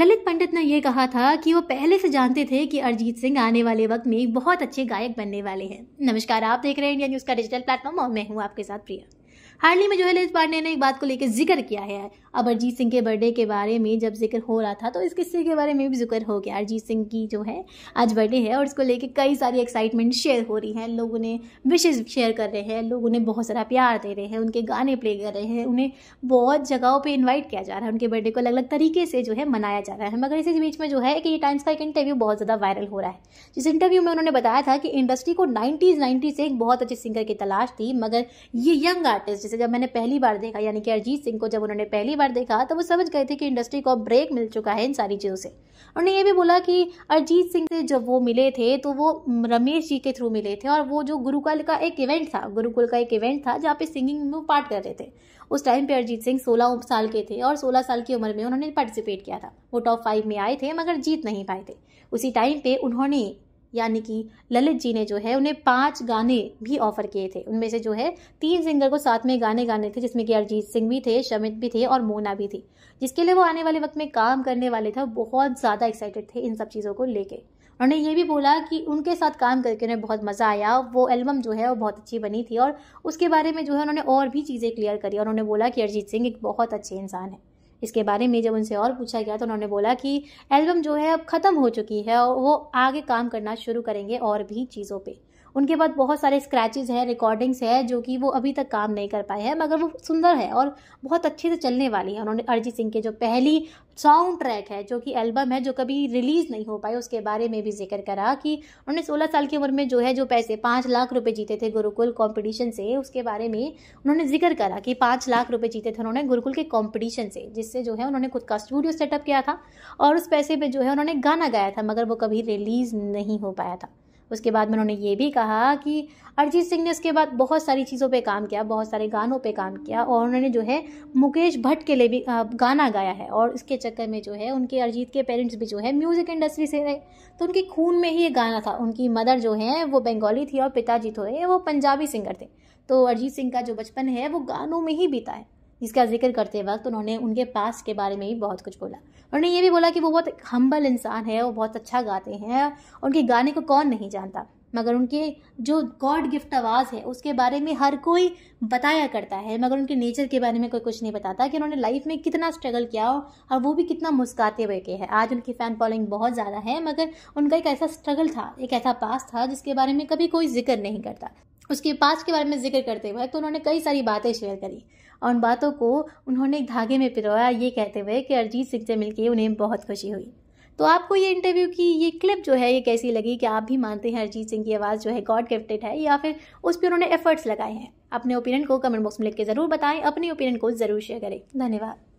ललित पंडित ने यह कहा था कि वो पहले से जानते थे कि अरिजीत सिंह आने वाले वक्त में बहुत अच्छे गायक बनने वाले हैं नमस्कार आप देख रहे हैं इंडिया न्यूज़ का डिजिटल प्लेटफॉर्म और मैं हूँ आपके साथ प्रिया हार्ली में जो है लिज पांडे ने एक बात को लेकर जिक्र किया है अब अरजीत सिंह के बर्थडे के बारे में जब जिक्र हो रहा था तो इस किस्से के बारे में भी जिक्र हो गया अरजीत सिंह की जो है आज बर्थडे है और इसको लेकर कई सारी एक्साइटमेंट शेयर हो रही है लोग उन्हें विशेष शेयर कर रहे हैं लोग उन्हें बहुत सारा प्यार दे रहे हैं उनके गाने प्ले कर रहे हैं उन्हें बहुत जगहों पर इन्वाइट किया जा रहा है उनके बर्थडे को अलग अलग तरीके से जो है मनाया जा रहा है मगर इसी बीच में जो है कि टाइम्स का एक इंटरव्यू बहुत ज़्यादा वायरल हो रहा है जिस इंटरव्यू में उन्होंने बताया था कि इंडस्ट्री को नाइन्टीज़ नाइन्टी से एक बहुत अच्छे सिंगर की तलाश थी मगर ये यंग आर्टिस्ट जिसे जब मैंने पहली बार देखा यानी कि अरिजीत सिंह को जब उन्होंने पहली बार देखा तो वो समझ गए थे कि इंडस्ट्री को ब्रेक मिल चुका है इन सारी चीज़ों से उन्होंने ये भी बोला कि अरिजीत सिंह से जब वो मिले थे तो वो रमेश जी के थ्रू मिले थे और वो जो गुरुकुल का एक इवेंट था गुरुकुल का एक इवेंट था जहाँ पे सिंगिंग में वो पार्ट कर रहे थे उस टाइम पे अरिजीत सिंह सोलह साल के थे और सोलह साल की उम्र में उन्होंने पार्टिसिपेट किया था वो टॉप फाइव में आए थे मगर जीत नहीं पाए थे उसी टाइम पे उन्होंने यानी कि ललित जी ने जो है उन्हें पांच गाने भी ऑफर किए थे उनमें से जो है तीन सिंगर को साथ में गाने गाने थे जिसमें कि अरिजीत सिंह भी थे शमित भी थे और मोना भी थी जिसके लिए वो आने वाले वक्त में काम करने वाले थे बहुत ज़्यादा एक्साइटेड थे इन सब चीज़ों को लेके उन्होंने ये भी बोला कि उनके साथ काम करके उन्हें बहुत मज़ा आया वो एल्बम जो है वो बहुत अच्छी बनी थी और उसके बारे में जो है उन्होंने और भी चीज़ें क्लियर करी और उन्होंने बोला कि अरिजीत सिंह एक बहुत अच्छे इंसान है इसके बारे में जब उनसे और पूछा गया तो उन्होंने बोला कि एल्बम जो है अब ख़त्म हो चुकी है और वो आगे काम करना शुरू करेंगे और भी चीज़ों पर उनके बाद बहुत सारे स्क्रैचेज हैं रिकॉर्डिंग्स है जो कि वो अभी तक काम नहीं कर पाए हैं मगर वो सुंदर है और बहुत अच्छे से चलने वाली है उन्होंने अरिजीत सिंह के जो पहली साउंड ट्रैक है जो कि एल्बम है जो कभी रिलीज़ नहीं हो पाई उसके बारे में भी जिक्र करा कि उन्होंने सोलह साल की उम्र में जो है जो पैसे पाँच लाख रुपये जीते थे गुरुकुल कॉम्पिटिशन से उसके बारे में उन्होंने जिक्र करा कि पाँच लाख रुपए जीते थे उन्होंने गुरुकुल के कॉम्पिटिशन से जिससे जो है उन्होंने खुद का स्टूडियो सेटअप किया था और उस पैसे पर जो है उन्होंने गाना गाया था मगर वो कभी रिलीज़ नहीं हो पाया था उसके बाद में उन्होंने ये भी कहा कि अरिजीत सिंह ने उसके बाद बहुत सारी चीज़ों पे काम किया बहुत सारे गानों पे काम किया और उन्होंने जो है मुकेश भट्ट के लिए भी गाना गाया है और इसके चक्कर में जो है उनके अरिजीत के पेरेंट्स भी जो है म्यूज़िक इंडस्ट्री से रहे तो उनके खून में ही ये गाना था उनकी मदर जो है वो बंगाली थी और पिताजी थोड़े वो पंजाबी सिंगर थे तो अरिजीत सिंह का जो बचपन है वो गानों में ही बीता है जिसका जिक्र करते वक्त उन्होंने उनके पास के बारे में ही बहुत कुछ बोला उन्होंने ये भी बोला कि वो बहुत हम्बल इंसान है वो बहुत अच्छा गाते हैं उनके गाने को कौन नहीं जानता मगर उनके जो गॉड गिफ्ट आवाज़ है उसके बारे में हर कोई बताया करता है मगर उनके नेचर के बारे में कोई कुछ नहीं बताता कि उन्होंने लाइफ में कितना स्ट्रगल किया हो और वो भी कितना मुस्काते हुए के है आज उनकी फ़ैन फॉलोइंग बहुत ज़्यादा है मगर उनका एक ऐसा स्ट्रगल था एक ऐसा पास था जिसके बारे में कभी कोई जिक्र नहीं करता उसके पास के बारे में जिक्र करते हुए तो उन्होंने कई सारी बातें शेयर करी और उन बातों को उन्होंने एक धागे में पिरोया ये कहते हुए कि अरिजीत सिंह से मिलकर उन्हें बहुत खुशी हुई तो आपको ये इंटरव्यू की ये क्लिप जो है ये कैसी लगी कि आप भी मानते हैं अरिजीत सिंह की आवाज़ जो है गॉड गिफ्टेड है या फिर उस पर उन्होंने एफर्ट्स लगाए हैं अपने ओपिनियन को कमेंट बॉक्स में लिख के ज़रूर बताएं अपने ओपिनियन को ज़रूर शेयर करें धन्यवाद